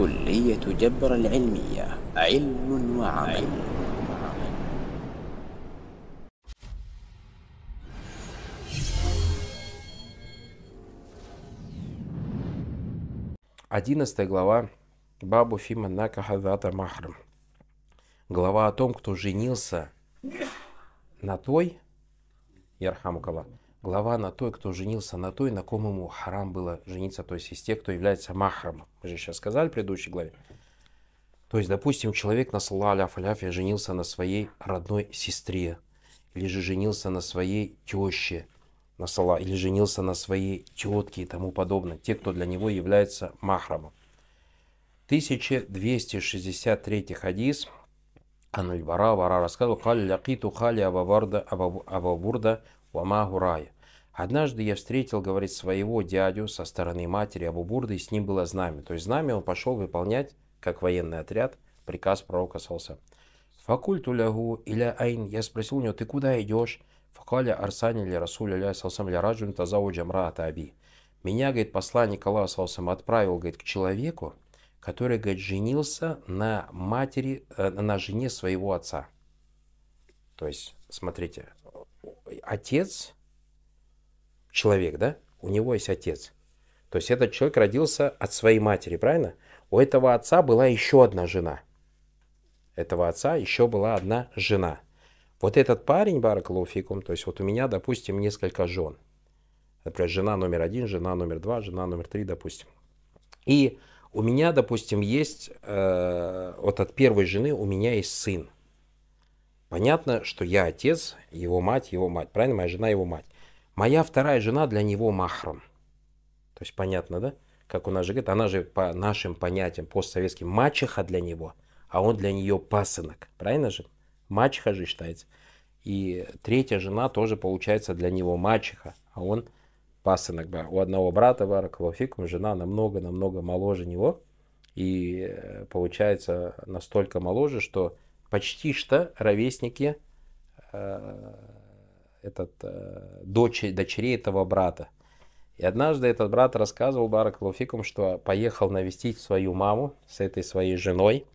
كلية جبر العلمية علم وعمل Одиннадцатая глава Бабу Фима Накахадата Махрам. Глава о том, кто женился на той, Ярхамукала, глава на той, кто женился на той, на ком ему харам было жениться, то есть из тех, кто является махрам. Мы же сейчас сказали в предыдущей главе. То есть, допустим, человек на саллалях аляфе женился на своей родной сестре, или же женился на своей теще, на сала, или женился на своей тетке и тому подобное, те, кто для него является махрамом. 1263 хадис Анальбара Вара рассказывал, «Кали лякиту хали абабурда Вамагурая. Однажды я встретил, говорит, своего дядю со стороны матери Абу Бурды, и с ним было знамя. То есть знамя он пошел выполнять, как военный отряд, приказ пророка Салса. Факульту лягу иля айн. Я спросил у него, ты куда идешь? Факаля арсани ли расуля ля салсам ля раджун тазау джамра аби. Меня, говорит, посланник Аллаха салсам отправил, говорит, к человеку, который, говорит, женился на матери, э, на жене своего отца. То есть, смотрите, отец, человек, да, у него есть отец. То есть этот человек родился от своей матери, правильно? У этого отца была еще одна жена. Этого отца еще была одна жена. Вот этот парень, Баракалуфикум, то есть вот у меня, допустим, несколько жен. Например, жена номер один, жена номер два, жена номер три, допустим. И у меня, допустим, есть, э, вот от первой жены у меня есть сын. Понятно, что я отец, его мать, его мать. Правильно? Моя жена, его мать. Моя вторая жена для него махром. То есть понятно, да? Как у нас же говорит, она же по нашим понятиям постсоветским мачеха для него, а он для нее пасынок. Правильно же? Мачеха же считается. И третья жена тоже получается для него мачеха, а он пасынок. У одного брата Баракалафикум жена намного-намного моложе него. И э, получается настолько моложе, что почти что ровесники э, этот, э, дочь, дочерей этого брата. И однажды этот брат рассказывал Барак Луфикум, что поехал навестить свою маму с этой своей женой.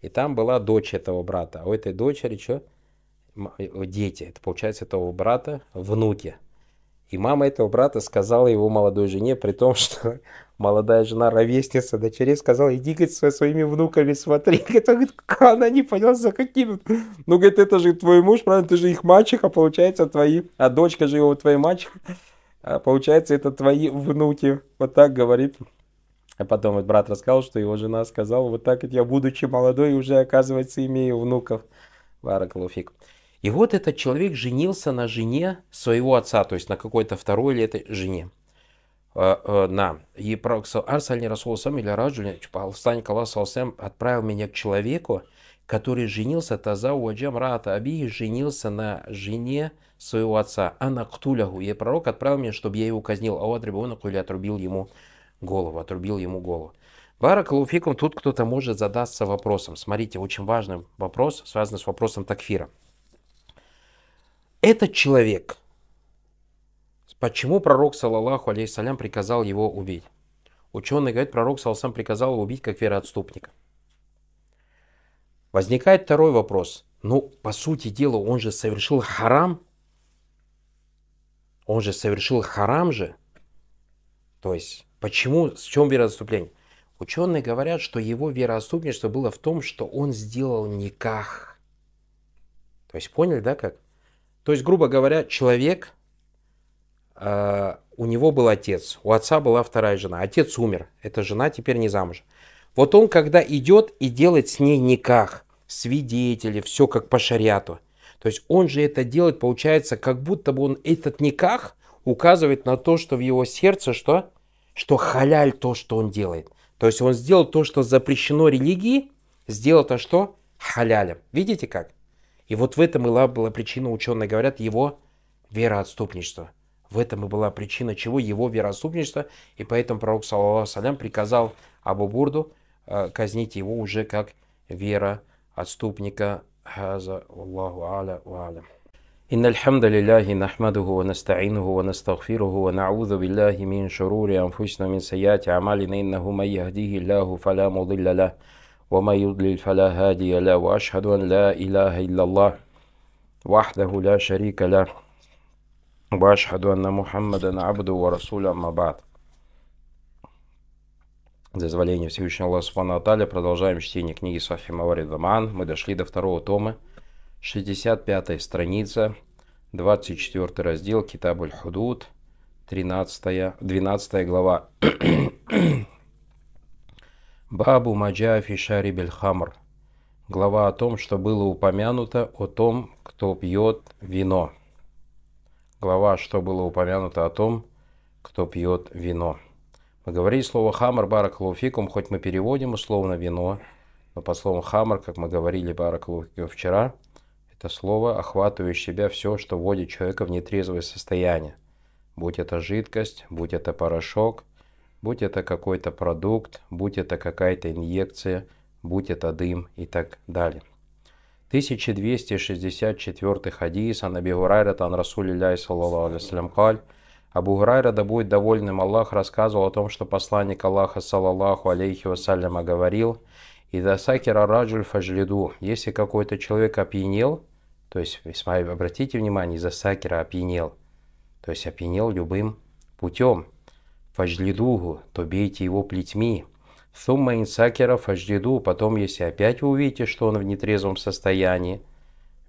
И там была дочь этого брата. А у этой дочери что? Э, дети. Это получается этого брата внуки. И мама этого брата сказала его молодой жене, при том, что молодая жена, ровесница дочерей, сказала, иди, говорит, со своими внуками смотри. Говорит, она не поняла, за какими, Ну, говорит, это же твой муж, правильно, ты же их мачеха, получается, твои, а дочка же его твоя мачеха. А получается, это твои внуки. Вот так говорит. А потом вот брат рассказал, что его жена сказала, вот так вот я, будучи молодой, уже, оказывается, имею внуков. Барак Луфик. И вот этот человек женился на жене своего отца, то есть на какой-то второй или этой жене. Э, э, на. И пророк Арсаль Расул Сам или Раджули Алстань сам отправил меня к человеку, который женился Таза Уаджам Рата Аби, женился на жене своего отца, Анна Ктуляху. И пророк отправил меня, чтобы я его казнил, а у Адрибона или отрубил ему голову, отрубил ему голову. Баракалуфикум, тут кто-то может задаться вопросом. Смотрите, очень важный вопрос, связанный с вопросом такфира этот человек, почему пророк, саллаллаху алейхиссалям, приказал его убить? Ученые говорят, пророк, саллаллаху приказал его убить как вероотступника. Возникает второй вопрос. Ну, по сути дела, он же совершил харам. Он же совершил харам же. То есть, почему, в чем вероотступление? Ученые говорят, что его вероотступничество было в том, что он сделал никах. То есть, поняли, да, как? То есть, грубо говоря, человек, э, у него был отец, у отца была вторая жена. Отец умер, эта жена теперь не замужем. Вот он, когда идет и делает с ней никах, свидетели, все как по шариату. То есть он же это делает, получается, как будто бы он этот никах указывает на то, что в его сердце что? Что халяль то, что он делает. То есть он сделал то, что запрещено религии, сделал то, что халялем. Видите как? И вот в этом и была причина, ученые говорят, его вероотступничества. В этом и была причина чего его вероотступничество, и поэтому пророк, салям, приказал Абу Бурду э, казнить его уже как вероотступника. Хаза Аллаху аля ва إن الحمد لله نحمده ونستعينه ونستغفره ونعوذ بالله من شرور أنفسنا من سيئات أعمالنا إنه من يهديه الله فلا مضل له وما يضلل فلا هادي له وأشهد أن لا إله إلا الله وحده لا شريك له وأشهد أن محمدا عبده ورسوله أما بعد Дозволение Всевышнего Аллаха Субхану Аталя. Продолжаем чтение книги Сахи Мавари Даман. Мы дошли до второго тома, 65 страница, 24 раздел Китабуль Худуд, 13, 12 глава. Бабу Маджафи Шарибель Хамр. Глава о том, что было упомянуто о том, кто пьет вино. Глава, что было упомянуто о том, кто пьет вино. Мы говорили слово «хамр» бараклауфикум, хоть мы переводим условно «вино», но по слову «хамр», как мы говорили бараклауфикум вчера, это слово, охватывающее себя все, что вводит человека в нетрезвое состояние. Будь это жидкость, будь это порошок, Будь это какой-то продукт, будь это какая-то инъекция, будь это дым и так далее. 1264 хадис о Наби Гурайрат ан Расулилляй саллаллаху алейсалям каль. Абу Гурайра, да будет довольным Аллах, рассказывал о том, что посланник Аллаха, саллаллаху алейхи вассаляма, говорил, и дасакира раджуль фажлиду, если какой-то человек опьянел, то есть, обратите внимание, из-за сакера опьянел, то есть опьянел любым путем – фажлиду, то бейте его плетьми. Сумма инсакера фажлиду, потом, если опять вы увидите, что он в нетрезвом состоянии,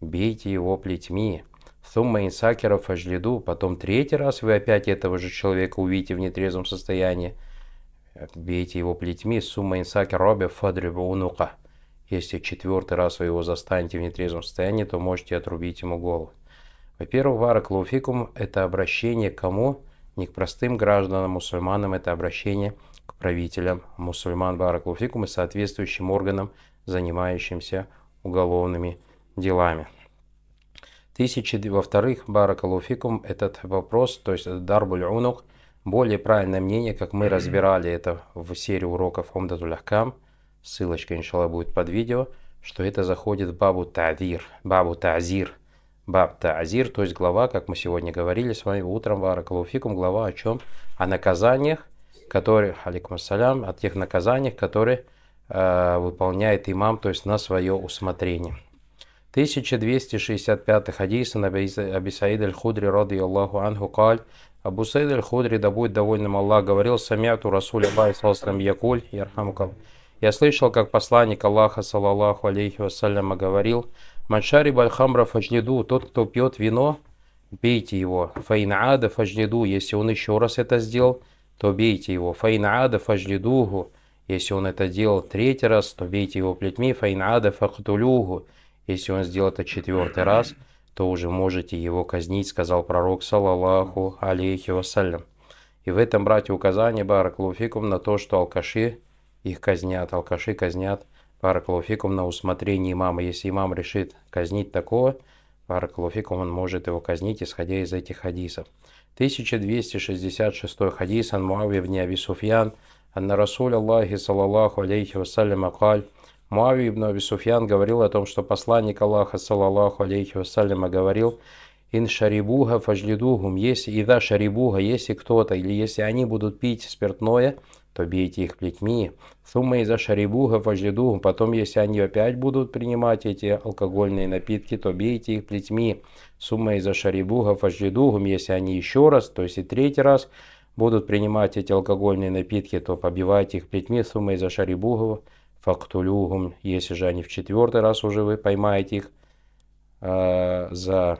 бейте его плетьми. Сумма инсакера фажлиду, потом третий раз вы опять этого же человека увидите в нетрезвом состоянии, бейте его плетьми. Сумма инсакера робе фадрибу унука. Если четвертый раз вы его застанете в нетрезвом состоянии, то можете отрубить ему голову. Во-первых, варак луфикум – это обращение к кому? не к простым гражданам, мусульманам, это обращение к правителям мусульман Баракулуфикум и соответствующим органам, занимающимся уголовными делами. Тысячи, во-вторых, Баракалуфикум, этот вопрос, то есть Дарбуль Унух, более правильное мнение, как мы разбирали это в серии уроков Омдатуляхкам, ссылочка, иншалла, будет под видео, что это заходит в Бабу Тазир, Бабу Тазир, Бабта Азир, то есть глава, как мы сегодня говорили с вами утром, Вара глава о чем? О наказаниях, которые, алейкум ассалям, о тех наказаниях, которые э, выполняет имам, то есть на свое усмотрение. 1265 хадис на Аби Саид аль-Худри, ради Аллаху анху, каль, Абу Саид аль-Худри, да будет довольным Аллах, говорил, самяту Расуль Аллах, саллаху якуль, ярхамукал. Я слышал, как посланник Аллаха, саллаллаху алейхи вассаляма, говорил, Маншари бальхамра фаджниду, тот, кто пьет вино, бейте его. Фаинаада фаджниду, если он еще раз это сделал, то бейте его. Фаинаада фаджнидугу, если он это делал третий раз, то бейте его плетьми. Фаинаада фахтулюгу, если он сделал это четвертый раз, то уже можете его казнить, сказал пророк, салаллаху алейхи вассалям. И в этом, братья, указание Бараклуфикум на то, что алкаши их казнят, алкаши казнят – Параклауфикум на усмотрение имама. Если имам решит казнить такого, параклауфикум он может его казнить, исходя из этих хадисов. 1266 хадис ан Муави ибн Аби Суфьян, анна Расуль Аллахи саллаллаху алейхи вассалям акаль. Муави ибн Аби Суфьян говорил о том, что посланник Аллаха саллаллаху алейхи вассаляма говорил, «Ин шарибуга фажлидугум, если да шарибуга, если кто-то, или если они будут пить спиртное, то бейте их плетьми. Сумма из-за шарибугов, ажидугов. Потом, если они опять будут принимать эти алкогольные напитки, то бейте их плетьми. Сумма из-за шарибугов, ажидугов. Если они еще раз, то есть и третий раз будут принимать эти алкогольные напитки, то побивайте их плетьми. Сумма из-за шарибугов, фактулюгум. Если же они в четвертый раз уже вы поймаете их э, за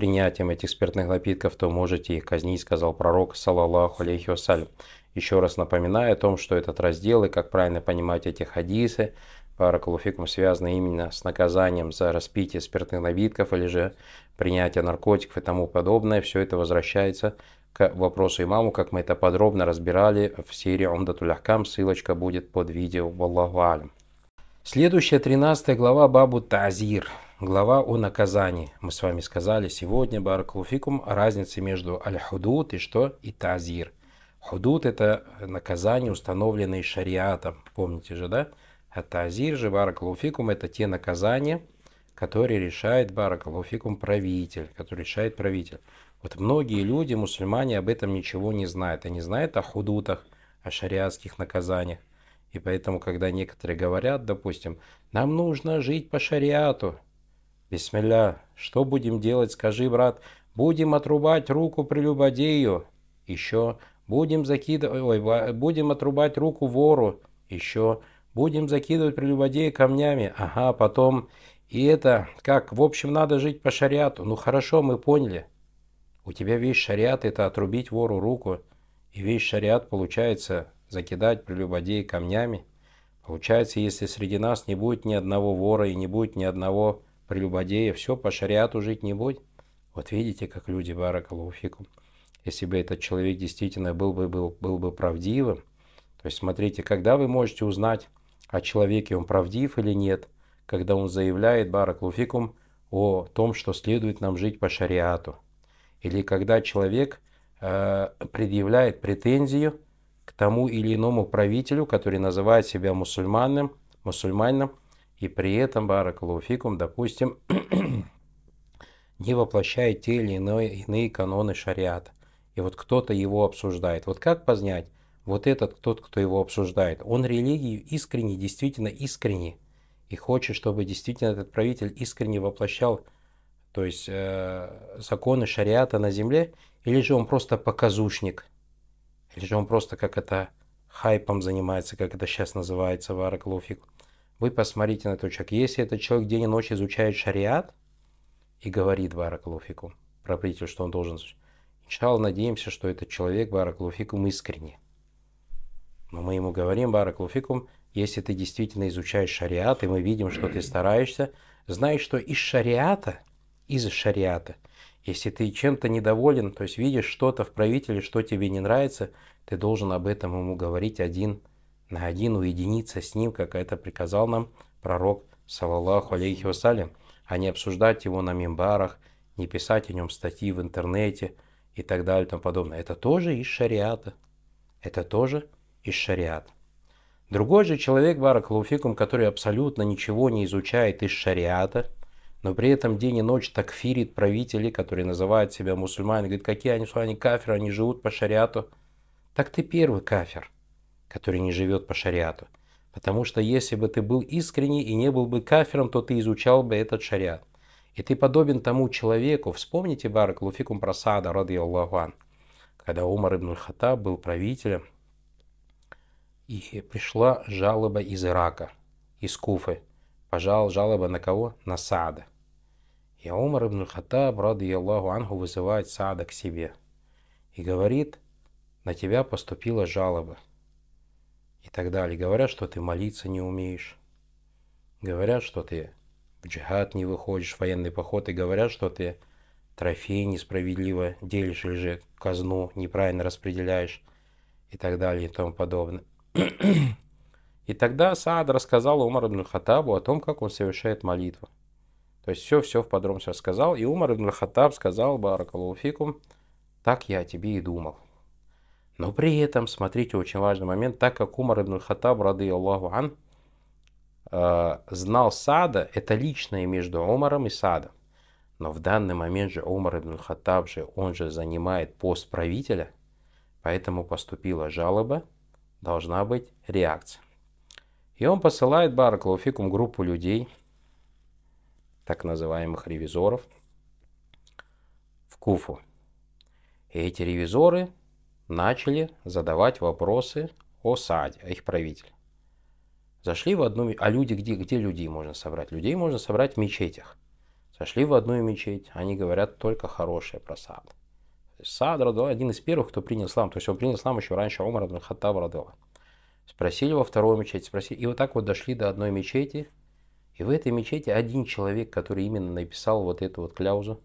принятием этих спиртных напитков, то можете их казнить, сказал пророк, салаллаху алейхи вассалям. Еще раз напоминаю о том, что этот раздел и как правильно понимать эти хадисы, паракулуфикум связаны именно с наказанием за распитие спиртных напитков или же принятие наркотиков и тому подобное. Все это возвращается к вопросу имаму, как мы это подробно разбирали в серии Умдатуляхкам. Ссылочка будет под видео. Валлаху алям. Следующая 13 глава Бабу Тазир глава о наказании. Мы с вами сказали сегодня, Баракулуфикум, о разнице между аль-худут и что? И тазир. Худут – это наказание, установленное шариатом. Помните же, да? А тазир же, Баракулуфикум – это те наказания, которые решает Баракулуфикум правитель, который решает правитель. Вот многие люди, мусульмане, об этом ничего не знают. Они знают о худутах, о шариатских наказаниях. И поэтому, когда некоторые говорят, допустим, нам нужно жить по шариату – Бисмилля, что будем делать, скажи, брат? Будем отрубать руку прелюбодею. Еще будем закидывать, ой, будем отрубать руку вору. Еще будем закидывать прелюбодея камнями. Ага, потом... И это как? В общем, надо жить по шариату. Ну хорошо, мы поняли. У тебя весь шариат – это отрубить вору руку. И весь шариат получается закидать прелюбодея камнями. Получается, если среди нас не будет ни одного вора и не будет ни одного прелюбодея, все, по шариату жить не будь. Вот видите, как люди баракалуфикум. Если бы этот человек действительно был бы, был, был бы правдивым, то есть смотрите, когда вы можете узнать о человеке, он правдив или нет, когда он заявляет баракалуфикум о том, что следует нам жить по шариату, или когда человек э, предъявляет претензию к тому или иному правителю, который называет себя мусульманным, мусульманином, и при этом баракалуфикум, допустим, не воплощает те или иные, иные каноны шариата. И вот кто-то его обсуждает. Вот как познать, вот этот тот, кто его обсуждает, он религию искренне, действительно искренне, и хочет, чтобы действительно этот правитель искренне воплощал то есть э, законы шариата на земле, или же он просто показушник, или же он просто как это хайпом занимается, как это сейчас называется в Араклуфик. Вы посмотрите на этот человек. Если этот человек день и ночь изучает шариат и говорит Баракалуфику, правитель, что он должен изучать, надеемся, что этот человек Баракалуфикум искренне. Но мы ему говорим, Баракалуфикум, если ты действительно изучаешь шариат, и мы видим, что ты стараешься, знай, что из шариата, из шариата, если ты чем-то недоволен, то есть видишь что-то в правителе, что тебе не нравится, ты должен об этом ему говорить один на один уединиться с ним, как это приказал нам пророк, салаллаху алейхи вассалям, а не обсуждать его на мимбарах, не писать о нем статьи в интернете и так далее и тому подобное. Это тоже из шариата. Это тоже из шариата. Другой же человек, бараклауфикум, который абсолютно ничего не изучает из шариата, но при этом день и ночь такфирит правителей, которые называют себя мусульманами, говорит, какие они, что они кафиры, они живут по шариату. Так ты первый кафир – который не живет по шариату. Потому что если бы ты был искренний и не был бы кафиром, то ты изучал бы этот шариат. И ты подобен тому человеку, вспомните Барак Луфикум Прасада, ради Аллаху когда Умар ибн Хата был правителем, и пришла жалоба из Ирака, из Куфы. Пожал жалоба на кого? На Саада. И Умар ибн Хаттаб, ради Аллаху Ангу, вызывает Саада к себе и говорит, на тебя поступила жалоба и так далее. Говорят, что ты молиться не умеешь. Говорят, что ты в джихад не выходишь, в военный поход, и говорят, что ты трофей несправедливо делишь или же казну неправильно распределяешь и так далее и тому подобное. И тогда Саад рассказал Умар ибн Хаттабу о том, как он совершает молитву. То есть все-все в подробности рассказал. И Умар ибн Хаттаб сказал, Баракалуфикум, так я о тебе и думал. Но при этом, смотрите, очень важный момент, так как Умар ибн Хаттаб, рады Аллаху ан, э, знал Сада, это личное между Умаром и Садом. Но в данный момент же Умар ибн Хаттаб же, он же занимает пост правителя, поэтому поступила жалоба, должна быть реакция. И он посылает Бараклауфикум группу людей, так называемых ревизоров, в Куфу. И эти ревизоры начали задавать вопросы о САДе, о их правителе. Зашли в одну... А люди где? Где людей можно собрать? Людей можно собрать в мечетях. Зашли в одну мечеть, они говорят только хорошее про Саад. Саад Радуа один из первых, кто принял ислам. То есть он принял ислам еще раньше Умара Абдул Хаттаба Радуа. Спросили во вторую мечеть, спросили. И вот так вот дошли до одной мечети. И в этой мечети один человек, который именно написал вот эту вот кляузу,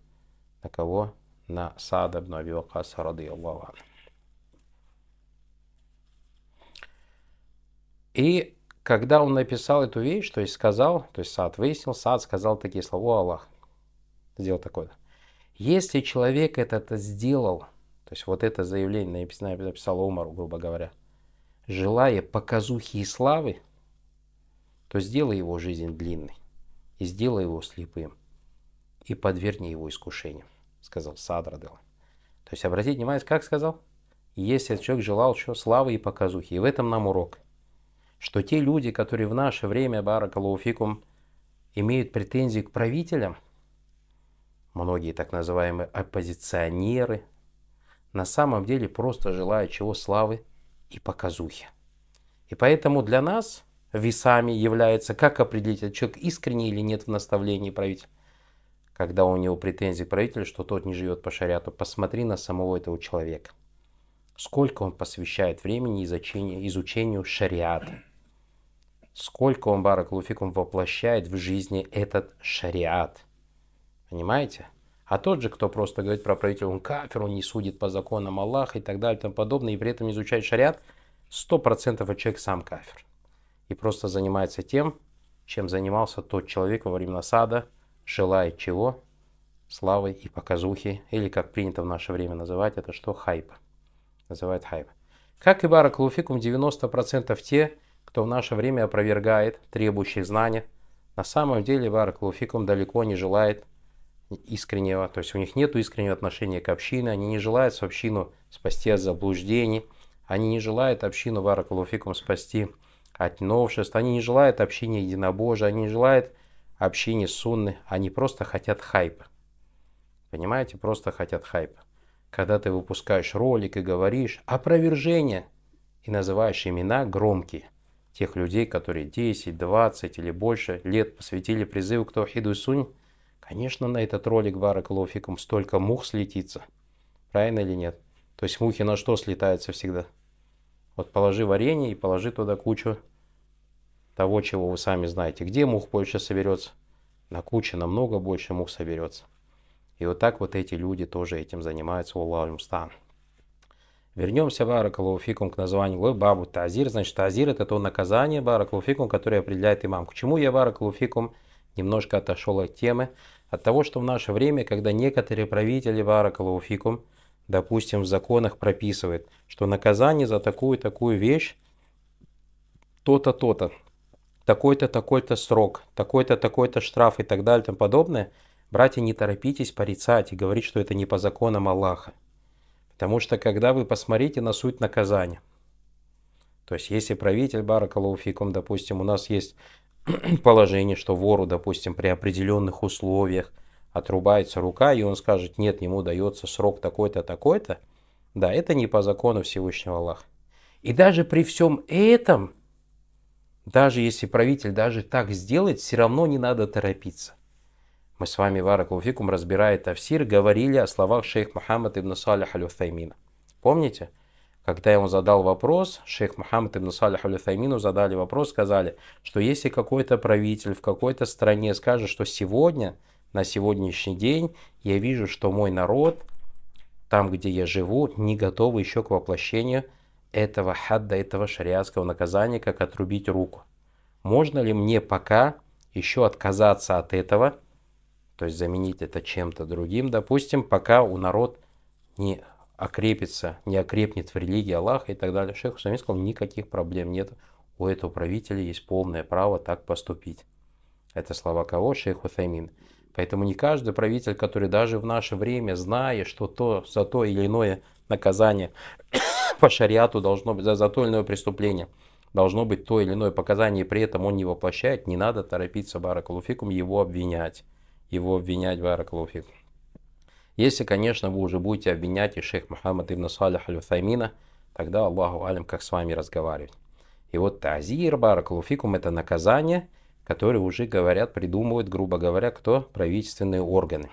на кого? На Саада Абну Абивакаса Рады Аллаху И когда он написал эту вещь, то есть сказал, то есть сад выяснил, сад сказал такие слова, о Аллах, сделал такое. Если человек это сделал, то есть вот это заявление написано, написал Умару, грубо говоря, желая показухи и славы, то сделай его жизнь длинной и сделай его слепым и подвергни его искушениям, сказал Саад Радела. То есть обратите внимание, как сказал? Если человек желал что, славы и показухи, и в этом нам урок что те люди, которые в наше время, баракалуфикум, имеют претензии к правителям, многие так называемые оппозиционеры, на самом деле просто желают чего славы и показухи. И поэтому для нас весами является, как определить, этот человек искренний или нет в наставлении правителя, когда у него претензии к правителю, что тот не живет по шариату. Посмотри на самого этого человека. Сколько он посвящает времени изучению, изучению шариата сколько он, барак баракалуфикум, воплощает в жизни этот шариат. Понимаете? А тот же, кто просто говорит про правителя, он кафир, он не судит по законам Аллаха и так далее и тому подобное, и при этом изучает шариат, 100% человек сам кафир. И просто занимается тем, чем занимался тот человек во времена сада, желая чего? Славы и показухи, или как принято в наше время называть это, что хайпа Называют хайпа. Как и Барак Луфикум, 90% те, кто в наше время опровергает требующие знания, на самом деле Вараклауфикум далеко не желает искреннего, то есть у них нет искреннего отношения к общине, они не желают свою общину спасти от заблуждений, они не желают общину Вараклауфикум спасти от новшеств, они не желают общине единобожия, они не желают общине сунны, они просто хотят хайпа. Понимаете, просто хотят хайпа. Когда ты выпускаешь ролик и говоришь опровержение и называешь имена громкие тех людей, которые 10, 20 или больше лет посвятили призыву к Таухиду и Сунь, конечно, на этот ролик Баракалуфикум столько мух слетится. Правильно или нет? То есть мухи на что слетаются всегда? Вот положи варенье и положи туда кучу того, чего вы сами знаете. Где мух больше соберется? На куче намного больше мух соберется. И вот так вот эти люди тоже этим занимаются. Аллаху стан. Вернемся, Баракалуфикум, к названию главы Бабу Тазир. Значит, Тазир это то наказание, Баракалуфикум, которое определяет имам. К чему я, Баракалуфикум, немножко отошел от темы? От того, что в наше время, когда некоторые правители, Баракалуфикум, допустим, в законах прописывают, что наказание за такую-такую вещь, то-то, то-то, такой-то, такой-то срок, такой-то, такой-то штраф и так далее и тому подобное, братья, не торопитесь порицать и говорить, что это не по законам Аллаха. Потому что когда вы посмотрите на суть наказания, то есть если правитель Баракалауфикум, допустим, у нас есть положение, что вору, допустим, при определенных условиях отрубается рука, и он скажет, нет, ему дается срок такой-то, такой-то, да, это не по закону Всевышнего Аллаха. И даже при всем этом, даже если правитель даже так сделает, все равно не надо торопиться. Мы с вами, Варакулуфикум, разбирая Тафсир, говорили о словах шейх Мухаммад ибн Салих аль-Уфаймина. Помните? Когда ему задал вопрос, шейх Мухаммад ибн Салих аль-Уфаймину задали вопрос, сказали, что если какой-то правитель в какой-то стране скажет, что сегодня, на сегодняшний день, я вижу, что мой народ, там, где я живу, не готов еще к воплощению этого хадда, этого шариатского наказания, как отрубить руку. Можно ли мне пока еще отказаться от этого – то есть заменить это чем-то другим, допустим, пока у народ не окрепится, не окрепнет в религии Аллаха и так далее. Шейх Хусамин сказал, никаких проблем нет, у этого правителя есть полное право так поступить. Это слова кого? Шейх Хусамин. Поэтому не каждый правитель, который даже в наше время, зная, что то, за то или иное наказание по шариату должно быть, за, за то или иное преступление, должно быть то или иное показание, и при этом он не воплощает, не надо торопиться Баракалуфикум его обвинять его обвинять, Баракалуфик. Если, конечно, вы уже будете обвинять и шейх Мухаммад ибн Салих аль тогда Аллаху алим, как с вами разговаривать. И вот тазир, баракалуфикум, это наказание, которое уже говорят, придумывают, грубо говоря, кто? Правительственные органы.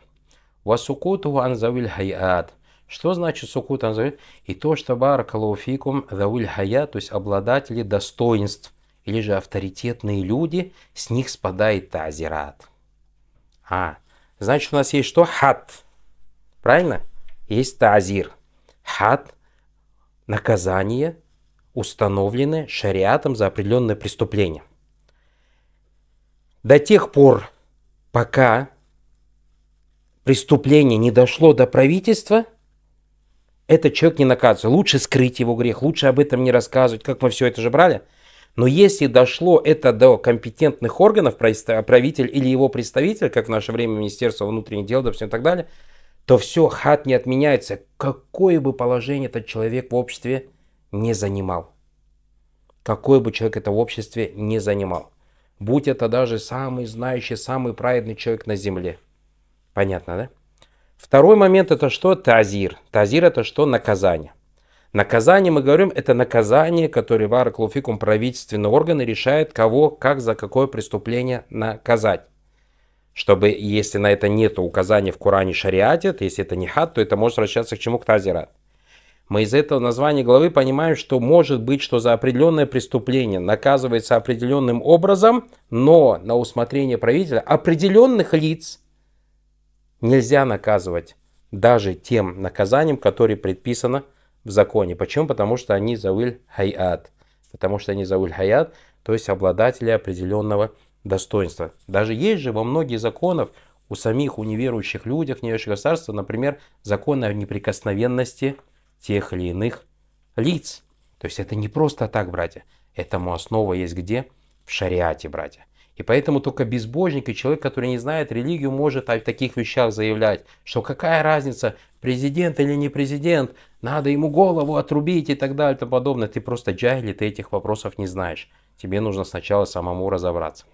Васукуту анзавиль хайат. Что значит сукут анзавиль? И то, что баракалуфикум завиль хаят, то есть обладатели достоинств, или же авторитетные люди, с них спадает тазират. А, значит, у нас есть что? Хат. Правильно? Есть тазир. Хат – наказание, установленное шариатом за определенное преступление. До тех пор, пока преступление не дошло до правительства, этот человек не наказывается. Лучше скрыть его грех, лучше об этом не рассказывать, как мы все это же брали. Но если дошло это до компетентных органов, правитель или его представитель, как в наше время Министерство внутренних дел, допустим, и так далее, то все, хат не отменяется. Какое бы положение этот человек в обществе не занимал. Какой бы человек это в обществе не занимал. Будь это даже самый знающий, самый праведный человек на земле. Понятно, да? Второй момент это что? Тазир. Тазир это что? Наказание. Наказание, мы говорим, это наказание, которое вараклуфикум правительственные органы решает кого, как, за какое преступление наказать. Чтобы, если на это нет указания в Коране шариате, то если это не хат, то это может вращаться к чему? К тазират. Мы из этого названия главы понимаем, что может быть, что за определенное преступление наказывается определенным образом, но на усмотрение правителя определенных лиц нельзя наказывать даже тем наказанием, которое предписано в законе. Почему? Потому что они зауль хайат. Потому что они зауль хайат, то есть обладатели определенного достоинства. Даже есть же во многих законов у самих, у неверующих людях, неверующих государства, например, закон о неприкосновенности тех или иных лиц. То есть это не просто так, братья. Этому основа есть где? В шариате, братья. И поэтому только безбожник и человек, который не знает религию, может о таких вещах заявлять, что какая разница, президент или не президент, надо ему голову отрубить и так далее и тому подобное. Ты просто джайли, ты этих вопросов не знаешь. Тебе нужно сначала самому разобраться.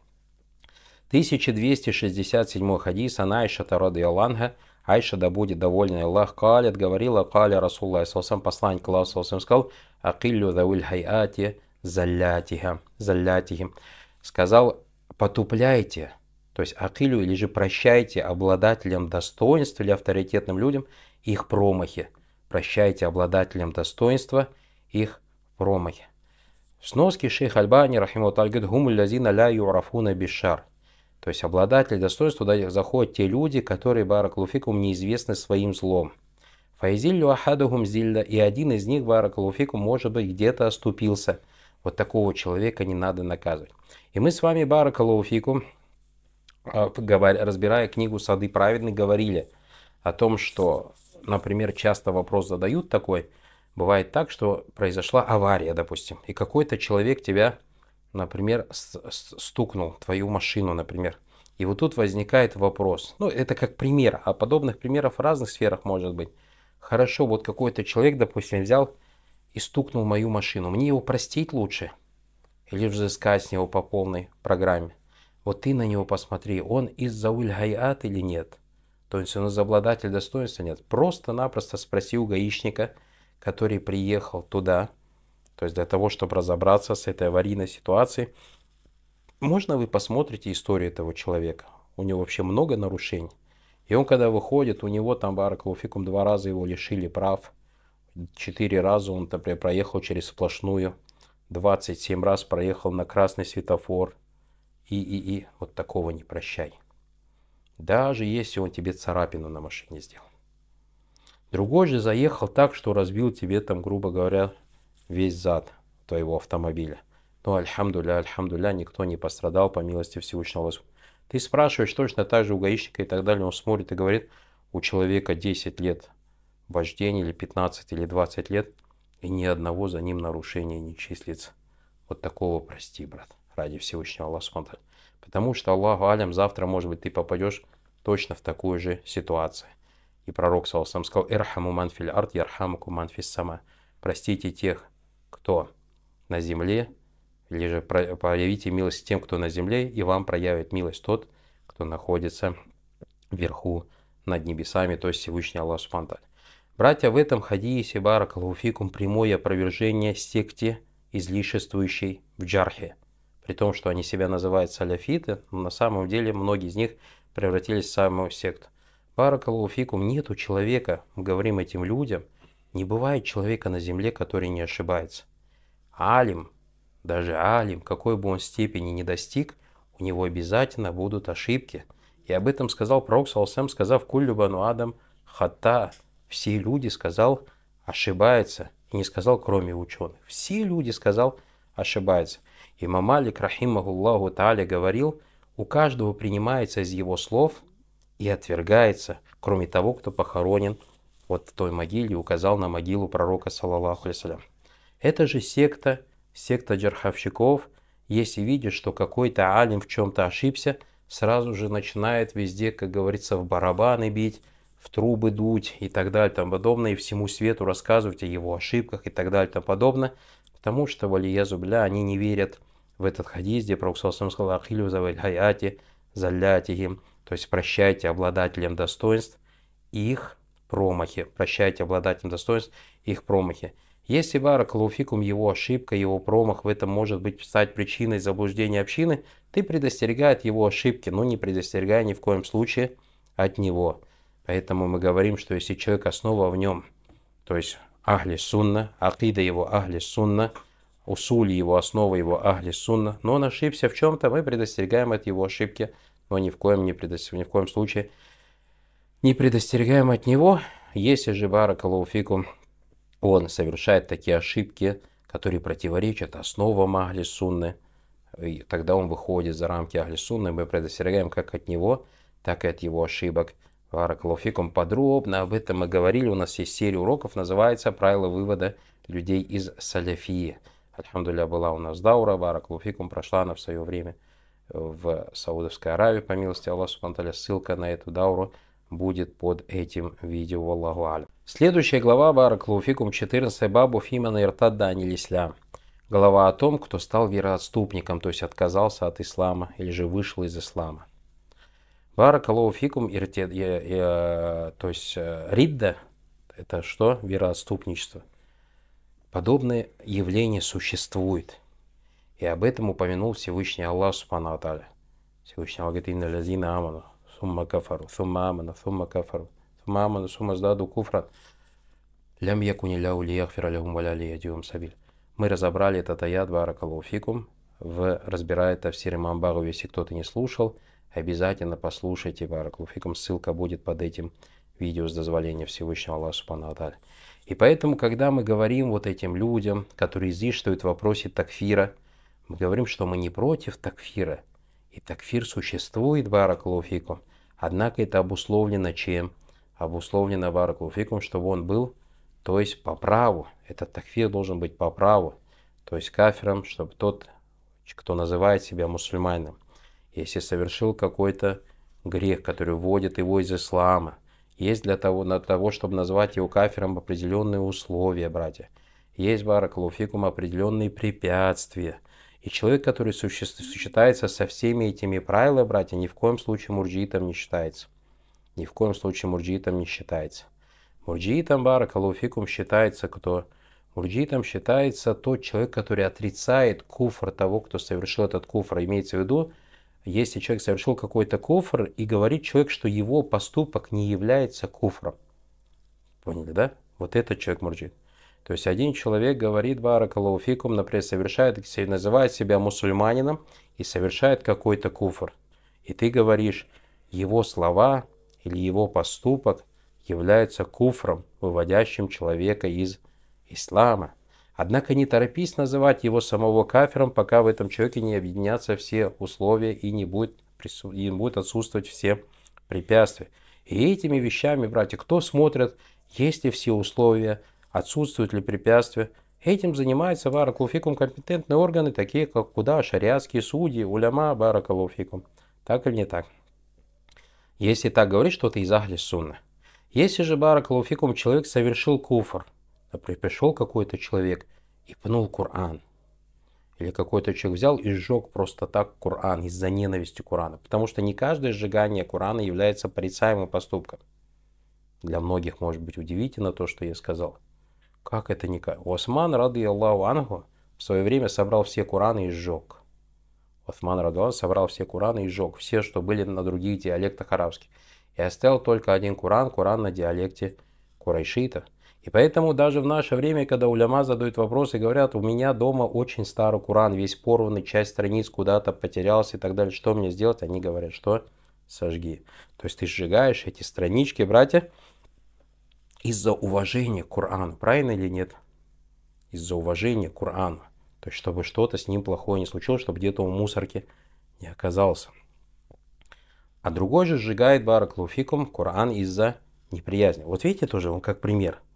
1267 хадис Анайша Тарады Аланга. Айша, да будет довольна Аллах, калят, говорила, каля Расулла Исалсам, посланник Аллаха Исалсам сказал, акиллю дауль хайати заллятиха, заллятихи. Сказал потупляйте, то есть акилю или же прощайте обладателям достоинства или авторитетным людям их промахи. Прощайте обладателям достоинства их промахи. В сноске шейх Альбани, рахимут аль гуму лязина ля юрафуна бишар. То есть обладатели достоинства туда заходят те люди, которые Барак Луфикум неизвестны своим злом. Файзиллю ахадухум зилля, и один из них Барак Луфикум, может быть где-то оступился – вот такого человека не надо наказывать. И мы с вами, Баракалауфику, а, разбирая книгу «Сады праведны», говорили о том, что, например, часто вопрос задают такой, бывает так, что произошла авария, допустим, и какой-то человек тебя, например, стукнул, твою машину, например, и вот тут возникает вопрос. Ну, это как пример, а подобных примеров в разных сферах может быть. Хорошо, вот какой-то человек, допустим, взял и стукнул мою машину. Мне его простить лучше или взыскать с него по полной программе. Вот ты на него посмотри, он из-за Ульгаят или нет? То есть он из обладатель достоинства нет? Просто-напросто спроси у гаишника, который приехал туда, то есть для того, чтобы разобраться с этой аварийной ситуацией. Можно вы посмотрите историю этого человека? У него вообще много нарушений. И он, когда выходит, у него там, Баракалуфикум, два раза его лишили прав – четыре раза он, например, проехал через сплошную, 27 раз проехал на красный светофор, и, и, и, вот такого не прощай. Даже если он тебе царапину на машине сделал. Другой же заехал так, что разбил тебе там, грубо говоря, весь зад твоего автомобиля. Но ну, альхамдуля, альхамдуля, никто не пострадал по милости Всевышнего Ты спрашиваешь точно так же у гаишника и так далее, он смотрит и говорит, у человека 10 лет Вождение или 15 или 20 лет, и ни одного за ним нарушения не числится. Вот такого прости, брат, ради Всевышнего Аллаха. Потому что, Аллаху Алям, завтра, может быть, ты попадешь точно в такую же ситуацию. И пророк Саусам сказал, «Ирхаму манфиль арт, ярхамуку манфис сама». Простите тех, кто на земле, или же проявите милость тем, кто на земле, и вам проявит милость тот, кто находится вверху над небесами, то есть Всевышний Аллах Субтитры. Братья в этом хадиисе баракалуфикум прямое опровержение секте, излишествующей в джархе. При том, что они себя называют саляфиты, но на самом деле многие из них превратились в самую секту. Баракалуфикум нету человека, мы говорим этим людям, не бывает человека на земле, который не ошибается. Алим, даже алим, какой бы он степени не достиг, у него обязательно будут ошибки. И об этом сказал Пророк Салсам, сказав «Куллюбану Адам хата» все люди сказал ошибается, и не сказал кроме ученых. Все люди сказал ошибается. и Мамалик рахимахуллаху та'аля, говорил, у каждого принимается из его слов и отвергается, кроме того, кто похоронен вот в той могиле, указал на могилу пророка, салаллаху алейсалям. Это же секта, секта джарховщиков, если видит, что какой-то алим в чем-то ошибся, сразу же начинает везде, как говорится, в барабаны бить, в трубы дуть и так далее, там подобное, и всему свету рассказывать о его ошибках и так далее, там подобное, потому что, валиязу бля, они не верят в этот хадис, где Пророк сказал «Ахилю завель хаяти, заляти им», то есть прощайте обладателям достоинств их промахи, прощайте обладателям достоинств их промахи. Если барак луфикум его ошибка, его промах в этом может быть стать причиной заблуждения общины, ты предостерегай от его ошибки, но не предостерегай ни в коем случае от него. Поэтому мы говорим, что если человек основа в нем, то есть ахли сунна, акида его ахли сунна, усуль его, основа его ахли сунна, но он ошибся в чем-то, мы предостерегаем от его ошибки, но ни в коем, не ни в коем случае не предостерегаем от него, если же баракалуфикум он совершает такие ошибки, которые противоречат основам Ахли Сунны, и тогда он выходит за рамки Ахли Сунны, мы предостерегаем как от него, так и от его ошибок – Параклофикум подробно об этом мы говорили. У нас есть серия уроков, называется «Правила вывода людей из саляфии». Альхамдуля была у нас Даура, Бараклуфикум прошла она в свое время э, в Саудовской Аравии, по милости Аллаха Субтитры. Ссылка на эту Дауру будет под этим видео, в Аллаху Аль. Следующая глава Бараклуфикум 14 Бабу Фимана Иртадда Анилисля. Глава о том, кто стал вероотступником, то есть отказался от ислама или же вышел из ислама. Лара Иртед, то есть э, Ридда, это что? Вероотступничество. Подобное явление существует. И об этом упомянул Всевышний Аллах Субхану Аталя. Всевышний Аллах говорит, «Инна лазина аману, сумма кафару, сумма Амана, сумма кафару, сумма Амана, сумма сдаду куфрат». Лям якуни ляу лияхфира лягум валя ядиум сабиль. Мы разобрали этот аят Баракалуфикум в разбирает Тавсир Имамбару, если кто-то не слушал – Обязательно послушайте Баракулуфикум, ссылка будет под этим видео с дозволения Всевышнего Аллаха Субхану И поэтому, когда мы говорим вот этим людям, которые зиштуют в вопросе такфира, мы говорим, что мы не против такфира. И такфир существует, Баракулуфикум. Однако это обусловлено чем? Обусловлено Баракулуфикум, чтобы он был, то есть по праву. Этот такфир должен быть по праву. То есть кафиром, чтобы тот, кто называет себя мусульманином, если совершил какой-то грех, который вводит его из ислама. Есть для того, для того, чтобы назвать его кафиром определенные условия, братья. Есть, баракалуфикум, определенные препятствия. И человек, который сочетается со всеми этими правилами, братья, ни в коем случае мурджиитом не считается. Ни в коем случае мурджиитом не считается. Мурджиитом, баракалуфикум, считается кто? Мурджиитом считается тот человек, который отрицает куфр того, кто совершил этот куфр. Имеется в виду, если человек совершил какой-то куфр и говорит человек, что его поступок не является куфром. Поняли, да? Вот этот человек мурджит. То есть один человек говорит баракалауфикум, например, совершает, называет себя мусульманином и совершает какой-то куфр. И ты говоришь, его слова или его поступок является куфром, выводящим человека из ислама. Однако не торопись называть его самого кафиром, пока в этом человеке не объединятся все условия и не будет, и будут отсутствовать все препятствия. И этими вещами, братья, кто смотрит, есть ли все условия, отсутствуют ли препятствия, Этим занимаются баракулуфикум компетентные органы, такие как куда, шариатские судьи, уляма, баракулуфикум. Так или не так? Если так говорить, что это из ахли сунна. Если же баракулуфикум человек совершил куфр – Например, пришел какой-то человек и пнул Коран. Или какой-то человек взял и сжег просто так Коран из-за ненависти Корана. Потому что не каждое сжигание Корана является порицаемым поступком. Для многих может быть удивительно то, что я сказал. Как это не как? Осман, рады Аллаху Ангу, в свое время собрал все Кораны и сжег. Осман Радуан собрал все Кораны и сжег все, что были на других диалектах арабских. И оставил только один Куран, Куран на диалекте Курайшита – и поэтому даже в наше время, когда уляма задают вопросы и говорят, у меня дома очень старый Куран, весь порванный, часть страниц куда-то потерялась и так далее, что мне сделать? Они говорят, что сожги. То есть ты сжигаешь эти странички, братья, из-за уважения к Корану, правильно или нет? Из-за уважения к Корану. То есть, чтобы что-то с ним плохое не случилось, чтобы где-то у мусорки не оказался. А другой же сжигает Бараклауфикум Коран из-за неприязни. Вот видите тоже, он как пример –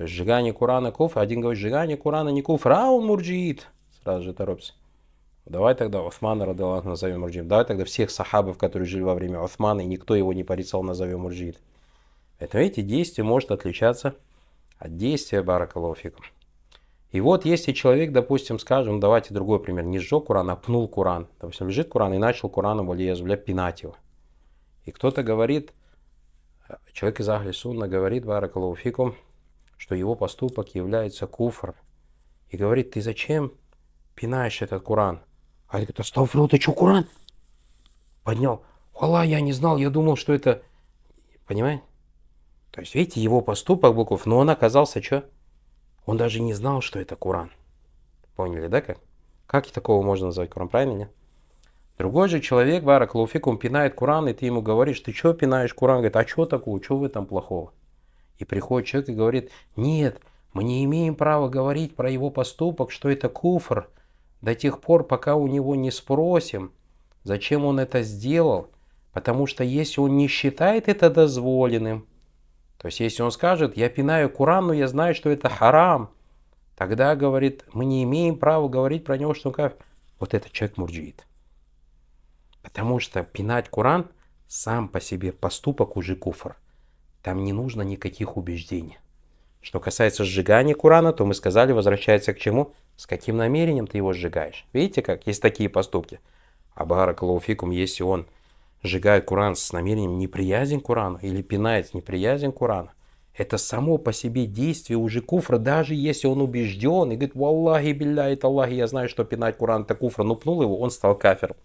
то есть сжигание Курана куфр. Один говорит, сжигание Курана не куфр, а он мурджиит. Сразу же торопится. Давай тогда османа Радаллах назовем мурджиит. Давай тогда всех сахабов, которые жили во время османа и никто его не порицал, назовем мурджиит. это видите, действие может отличаться от действия Баракалуфикум. И вот если человек, допустим, скажем, давайте другой пример, не сжег Куран, а пнул Куран. Допустим, лежит Куран и начал Кураном, валиязубля, пинать его. И кто-то говорит, человек из Ахли Сунна говорит, Баракалуфикум, что его поступок является куфр. И говорит, ты зачем пинаешь этот Куран? А я говорю, Астафру, ты что, Куран? Поднял. Алла, я не знал, я думал, что это... Понимаете? То есть, видите, его поступок буквов, но он оказался что? Он даже не знал, что это Куран. Поняли, да, как? Как и такого можно назвать Куран, правильно? Нет? Другой же человек, Барак Лауфик, он пинает Куран, и ты ему говоришь, ты что пинаешь Куран? Говорит, а что такого, что в этом плохого? И приходит человек и говорит, нет, мы не имеем права говорить про его поступок, что это куфр, до тех пор, пока у него не спросим, зачем он это сделал, потому что если он не считает это дозволенным, то есть если он скажет, я пинаю Куран, но я знаю, что это харам, тогда, говорит, мы не имеем права говорить про него, что он как Вот этот человек мурджиит. Потому что пинать Куран сам по себе поступок уже куфр. Там не нужно никаких убеждений. Что касается сжигания Курана, то мы сказали, возвращается к чему? С каким намерением ты его сжигаешь? Видите, как есть такие поступки. А Баракалуфикум, если он сжигает Куран с намерением неприязнь Курану или пинает неприязнь Курана, это само по себе действие уже куфра, даже если он убежден и говорит, валлахи билля, это Аллахи, я знаю, что пинать Куран это куфра, ну пнул его, он стал кафером,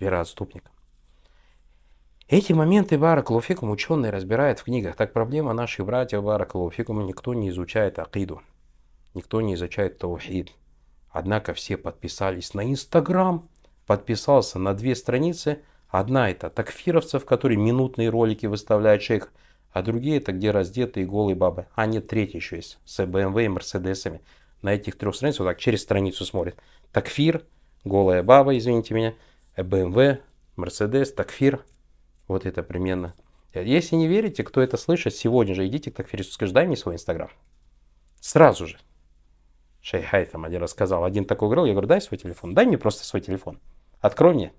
вероотступником. Эти моменты Баракалуфикум ученые разбирают в книгах. Так проблема наших братьев Баракалуфикума, никто не изучает Акиду, никто не изучает Таухид. Однако все подписались на Инстаграм, подписался на две страницы. Одна это такфировцев, которые минутные ролики выставляют шейх, а другие это где раздетые голые бабы. А нет, третья еще есть, с BMW эм и Мерседесами. На этих трех страницах, вот так, через страницу смотрит. Такфир, голая баба, извините меня, BMW, эм Мерседес, такфир, вот это примерно. Если не верите, кто это слышит, сегодня же идите к такферису, скажи, дай мне свой инстаграм. Сразу же. Шейхай там один рассказал. Один такой говорил, я говорю, дай свой телефон, дай мне просто свой телефон. Открой мне.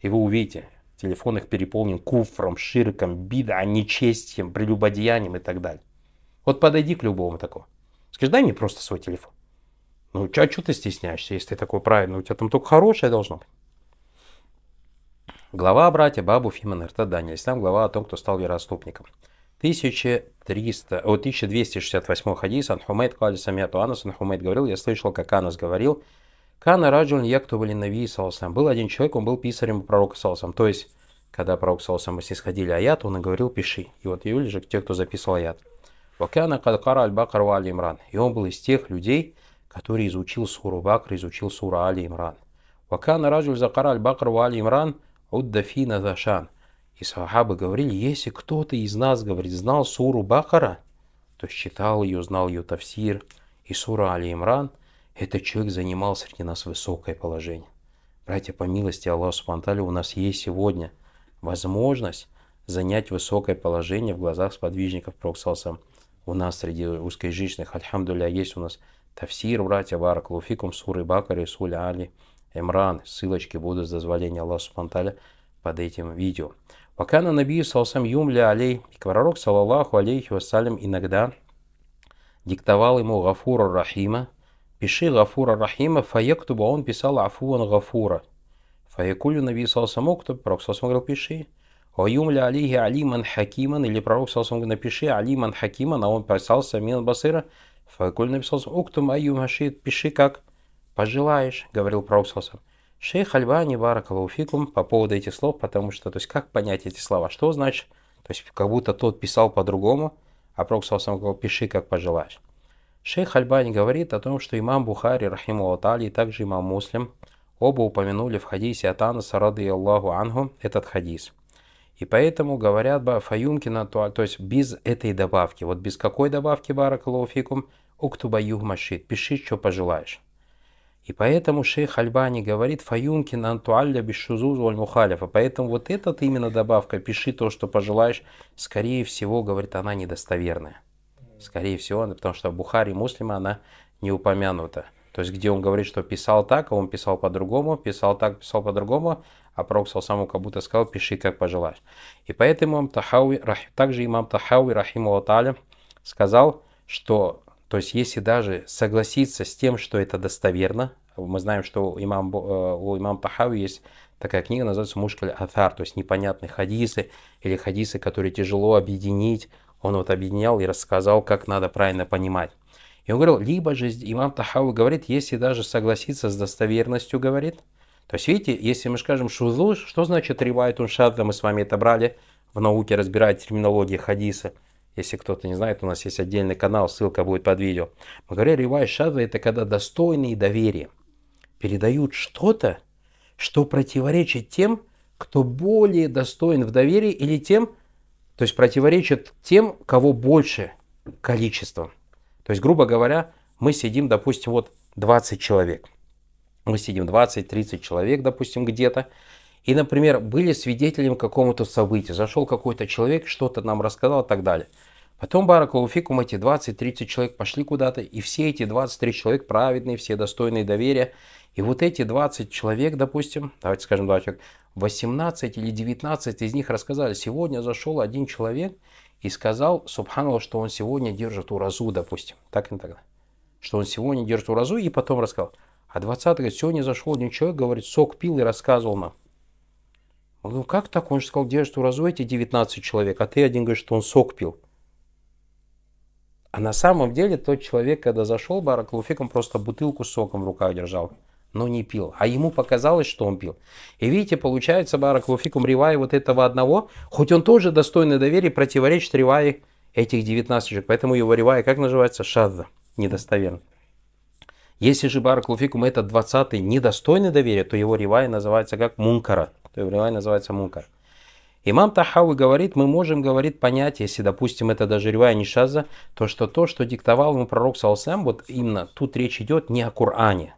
И вы увидите, телефон их переполнен куфром, ширком, бида, а нечестием, прелюбодеянием и так далее. Вот подойди к любому такому. Скажи, дай мне просто свой телефон. Ну, а что ты стесняешься, если ты такой правильный? У тебя там только хорошее должно быть. Глава о брате Бабу Фиман Ирта Даниэль. Ислам глава о том, кто стал вероотступником. 1300, о, 1268 хадис Анхумейт Хумейд Кали Самиату Анас Анхумейт говорил, я слышал, как Анас говорил, Кана Раджун Якту Валинави Салсам. Был один человек, он был писарем пророка Салсам. То есть, когда пророк Салсам снисходили аят, он и говорил, пиши. И вот Юли же те, кто записывал аят. Вакана Кадкара Аль-Бакар Али Имран. И он был из тех людей, который изучил суру Бакр, изучил суру Али Имран. Вакана Раджуль Закара Аль-Бакар Али Имран – Уддафина Дашан. И сахабы говорили, если кто-то из нас, говорит, знал суру Бакара, то считал ее, знал ее Тавсир и сура Али Имран, этот человек занимал среди нас высокое положение. Братья, по милости Аллаха Субтитры, у нас есть сегодня возможность занять высокое положение в глазах сподвижников Проксалса. У нас среди русскоязычных, альхамдуля, есть у нас Тавсир, братья Барак Луфикум, Суры Бакари и Суля Али – Имран. Ссылочки будут с дозволения Аллаха Субтитры под этим видео. Пока на Набию Салсам Юмля Алей, и пророк Салаллаху Алейхи Вассалям иногда диктовал ему Гафура Рахима, пиши Гафура Рахима, фаяктуба он писал Афуан Гафура. Фаякулю Наби Салсам Уктуб, пророк Салсам говорил, пиши. Юмля Алейхи Алиман Хакиман, или пророк Салсам говорил, напиши Алиман Хакиман, а он писал Самин Басира. Фаякулю Наби Салсам Уктуб, Аюм Хашид, пиши как «Пожелаешь», — говорил Проусосов. «Шейх Альбани, Баракалауфикум» по поводу этих слов, потому что, то есть как понять эти слова, что значит, то есть как будто тот писал по-другому, а Проусосов говорил «пиши, как пожелаешь». Шейх Альбани говорит о том, что имам Бухари, Рахиму Атали, и также имам Муслим, оба упомянули в хадисе от Анаса, рады Аллаху Ангу, этот хадис. И поэтому говорят Фаюмкина, то, то есть без этой добавки. Вот без какой добавки, Баракалуфикум, Уктуба машит, пиши, что пожелаешь. И поэтому шейх Альбани говорит «фаюнкин антуалля бешузуз валь мухалифа». Поэтому вот эта именно добавка «пиши то, что пожелаешь», скорее всего, говорит, она недостоверная. Скорее всего, потому что в Бухаре Муслима она не упомянута. То есть, где он говорит, что писал так, а он писал по-другому, писал так, писал по-другому, а Пророк саму как будто сказал «пиши, как пожелаешь». И поэтому имам Тахауи, также имам Тахауи, рахиму Аталя, сказал, что то есть, если даже согласиться с тем, что это достоверно, мы знаем, что у имам, э, у имам Тахави есть такая книга, называется Мушкаль Атар, то есть непонятные хадисы или хадисы, которые тяжело объединить. Он вот объединял и рассказал, как надо правильно понимать. И он говорил, либо же имам Тахави говорит, если даже согласиться с достоверностью, говорит. То есть, видите, если мы скажем шузу, что значит ревайт шадда, мы с вами это брали в науке, разбирая терминологии хадиса – если кто-то не знает, у нас есть отдельный канал, ссылка будет под видео. Мы говорили, шадва это когда достойные доверия передают что-то, что противоречит тем, кто более достоин в доверии или тем, то есть противоречит тем, кого больше количество. То есть, грубо говоря, мы сидим, допустим, вот 20 человек. Мы сидим 20-30 человек, допустим, где-то. И, например, были свидетелем какому-то событию. Зашел какой-то человек, что-то нам рассказал и так далее. Потом, баракалуфикум, эти 20-30 человек пошли куда-то, и все эти 23 человек праведные, все достойные доверия. И вот эти 20 человек, допустим, давайте скажем 20 человек, 18 или 19 из них рассказали, сегодня зашел один человек и сказал, субханаллах, что он сегодня держит уразу, допустим, так и так, что он сегодня держит уразу, и потом рассказал. А 20 говорит, сегодня зашел один человек, говорит, сок пил и рассказывал нам. Он говорит, «Ну как так? Он же сказал, держит уразу эти 19 человек, а ты один говоришь, что он сок пил. А на самом деле тот человек, когда зашел, Баракалуфик, он просто бутылку с соком в руках держал, но не пил. А ему показалось, что он пил. И видите, получается, Баракалуфик, ревай вот этого одного, хоть он тоже достойный доверия, противоречит ревай этих 19 человек. Поэтому его ревай, как называется, шадда, недостоверно. Если же Баракалуфикум этот 20 недостойный доверия, то его ревай называется как мункара. То его ревай называется мункар. Имам Тахауи говорит, мы можем, говорит, понять, если, допустим, это даже Рюая Нишаза, то что то, что диктовал ему пророк Салсам, вот именно тут речь идет не о Коране.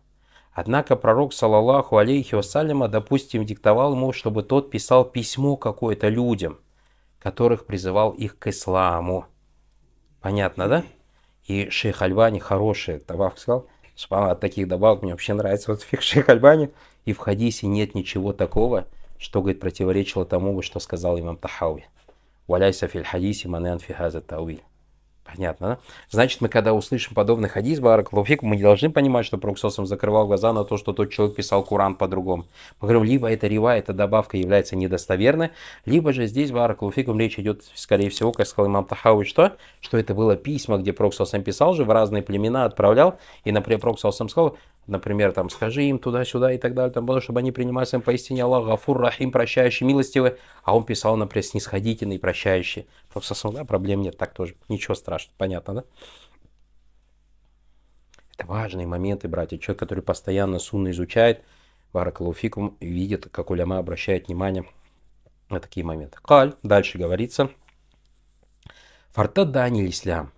Однако пророк, салаллаху алейхи вассаляма, допустим, диктовал ему, чтобы тот писал письмо какое-то людям, которых призывал их к исламу. Понятно, да? И шейх Альбани хороший добавку сказал. Субхану, от таких добавок мне вообще нравится вот фиг шейх Альбани. И в хадисе нет ничего такого, что, говорит, противоречило тому, что сказал имам Тахауи. «Валяйся филь хадиси манен фи хаза тауиль». Понятно, да? Значит, мы когда услышим подобный хадис, Барак Луфик, мы не должны понимать, что Проксосом закрывал глаза на то, что тот человек писал Куран по-другому. Мы говорим, либо это рива, эта добавка является недостоверной, либо же здесь, Барак Луфиком, речь идет, скорее всего, как сказал имам Тахауи, что? Что это было письма, где Проксосом писал же, в разные племена отправлял, и, например, Проксосом сказал, например, там, скажи им туда-сюда и так далее, там, потому, чтобы они принимались им поистине Аллах, Гафур, Рахим, прощающий, милостивый, а он писал, например, снисходительный, прощающий. Просто, да, проблем нет, так тоже, ничего страшного, понятно, да? Это важные моменты, братья. Человек, который постоянно сунно изучает, Баракалуфикум видит, как уляма обращает внимание на такие моменты. Каль, дальше говорится, фартаданил ислям.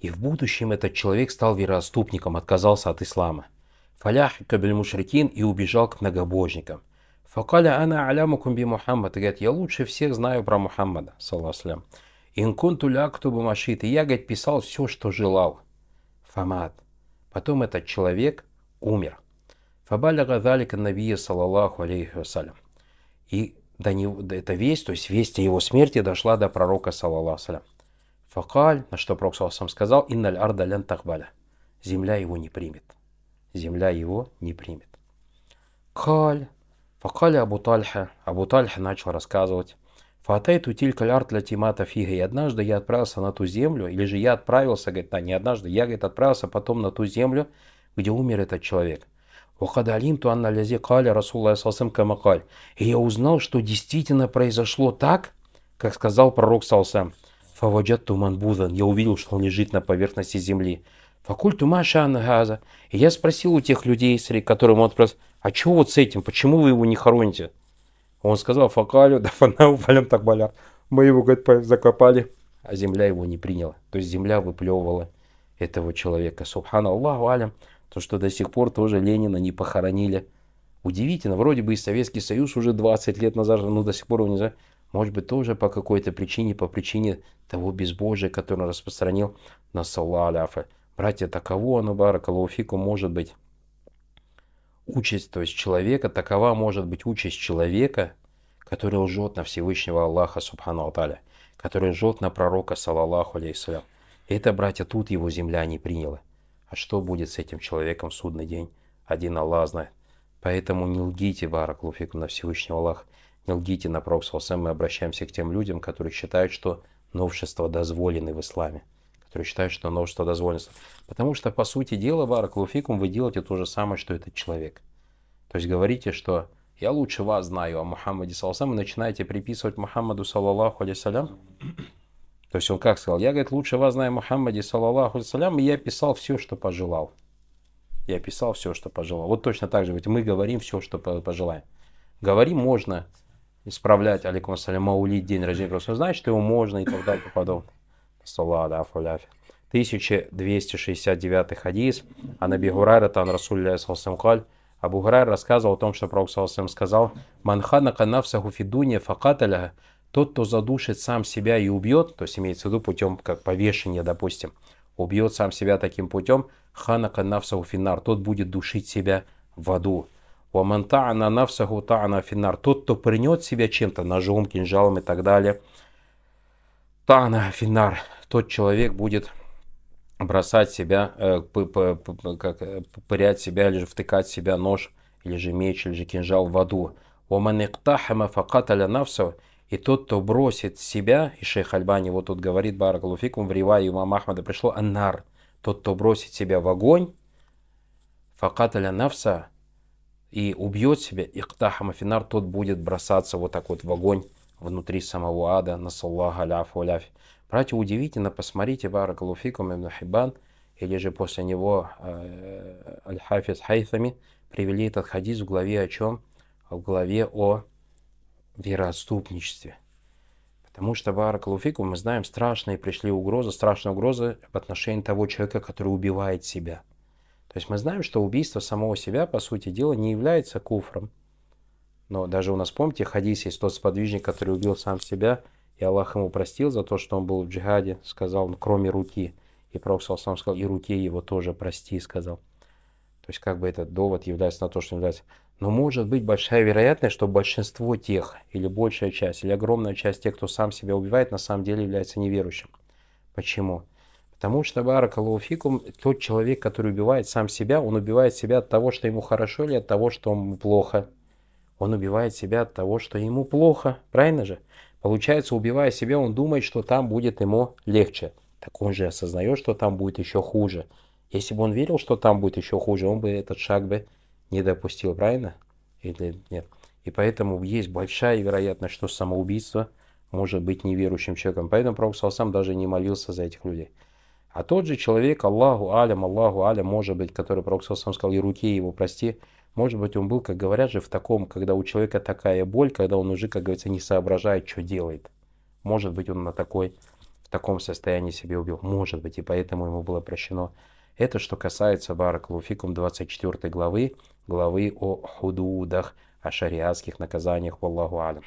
И в будущем этот человек стал вероотступником, отказался от ислама. Фалях кабель мушрикин и убежал к многобожникам. Факаля ана алямукум би Мухаммад. Говорит, я лучше всех знаю про Мухаммада, салласлям. Инкунту лактубу машит. И я, говорит, писал все, что желал. Фамат. Потом этот человек умер. Фабаля гадалика набия, саллаллаху алейхи вассалям. И до него, эта весть, то есть весть о его смерти дошла до пророка, саллаллаху Факаль, на что пророк сам сказал, инналь арда лян тахбаля. Земля его не примет земля его не примет. Каль. Факали Абу Тальха. Абу Тальха начал рассказывать. Фатайту тилька лярт для тимата фига. И однажды я отправился на ту землю, или же я отправился, говорит, да, не однажды, я, говорит, отправился потом на ту землю, где умер этот человек. Ухадалим ту анна лязи каля Расулла Сасым Камакаль. И я узнал, что действительно произошло так, как сказал пророк Салсам. Фаваджат Туманбудан. Я увидел, что он лежит на поверхности земли. Факульту Маша И я спросил у тех людей, среди которых он спросил, а чего вот с этим, почему вы его не хороните? Он сказал, факалю, да фанау, валям так боляр. Мы его, говорит, закопали, а земля его не приняла. То есть земля выплевывала этого человека. Субханаллаху алям. То, что до сих пор тоже Ленина не похоронили. Удивительно, вроде бы и Советский Союз уже 20 лет назад, но ну, до сих пор его не знаю, может быть тоже по какой-то причине, по причине того безбожия, которое он распространил на Саллаху Братья таково, ну баракалуфику, может быть, участь, то есть человека, такова может быть участь человека, который лжет на Всевышнего Аллаха, Субхану Аталя, который лжет на пророка, салаллаху алейхиссалям. Это, братья, тут его земля не приняла. А что будет с этим человеком в судный день? Один Аллах знает. Поэтому не лгите, баракалуфику, на Всевышнего Аллаха, не лгите на пророка, мы обращаемся к тем людям, которые считают, что новшества дозволены в исламе которые считают, что множество дозволенств. Потому что, по сути дела, в вы делаете то же самое, что этот человек. То есть говорите, что я лучше вас знаю о Мухаммаде Саласам, и начинаете приписывать Мухаммаду Салаллаху Алисалям. То есть он как сказал? Я, говорит, лучше вас знаю Мухаммаде Салаллаху Алисалям, и я писал все, что пожелал. Я писал все, что пожелал. Вот точно так же, ведь мы говорим все, что пожелаем. Говорим можно, исправлять, алейкум ассалям, маули, день рождения, просто знать, что его можно и так далее и подобное салла аляфу аляфи. 1269 хадис. А Наби Гурайра тан Расулля Салсамкаль. Абу Гурайр рассказывал о том, что Пророк Салсам сказал, «Манхана канавса фидуния факаталя» Тот, кто задушит сам себя и убьет, то есть имеется в виду путем, как повешения, допустим, убьет сам себя таким путем, хана канавсаху финар, тот будет душить себя в аду. Уамантаана навсаху таана финар, тот, кто принет себя чем-то, ножом, кинжалом и так далее, Тана, Финар, тот человек будет бросать себя, э, как, э, пырять себя или же втыкать себя нож, или же меч, или же кинжал в аду. «Оманиктахама факаталя навсу» и тот, кто бросит себя, и шейх Альбани вот тут говорит, Баракалуфикум, в Ривае имам Ахмада пришло «Аннар», тот, кто бросит себя в огонь, факаталя навса, и убьет себя, иктахама финар, тот будет бросаться вот так вот в огонь внутри самого ада, насаллаха аляфу аляфь. Братья, удивительно, посмотрите Баракалуфикум ибн Хиббан, или же после него э, Аль-Хафиз Хайфами привели этот хадис в главе о чем? В главе о вероотступничестве. Потому что Баракалуфику, мы знаем, страшные пришли угрозы, страшные угрозы в отношении того человека, который убивает себя. То есть мы знаем, что убийство самого себя, по сути дела, не является куфром. Но даже у нас, помните, хадис есть тот сподвижник, который убил сам себя, и Аллах ему простил за то, что он был в джихаде, сказал, «Ну, кроме руки. И Пророк сам сказал, и руке его тоже прости, сказал. То есть как бы этот довод является на то, что является. Но может быть большая вероятность, что большинство тех, или большая часть, или огромная часть тех, кто сам себя убивает, на самом деле является неверующим. Почему? Потому что, баракалуфикум, тот человек, который убивает сам себя, он убивает себя от того, что ему хорошо или от того, что ему плохо. Он убивает себя от того, что ему плохо, правильно же? Получается, убивая себя, он думает, что там будет ему легче. Так он же осознает, что там будет еще хуже. Если бы он верил, что там будет еще хуже, он бы этот шаг бы не допустил, правильно? Или нет? И поэтому есть большая вероятность, что самоубийство может быть неверующим человеком. Поэтому Пророк сам даже не молился за этих людей. А тот же человек, Аллаху алям, Аллаху алям, может быть, который Пророк сам сказал, и руки его прости, может быть, он был, как говорят же, в таком, когда у человека такая боль, когда он уже, как говорится, не соображает, что делает. Может быть, он на такой, в таком состоянии себе убил. Может быть, и поэтому ему было прощено. Это что касается Баракалуфикум 24 главы, главы о худудах, о шариатских наказаниях, Аллаху алям.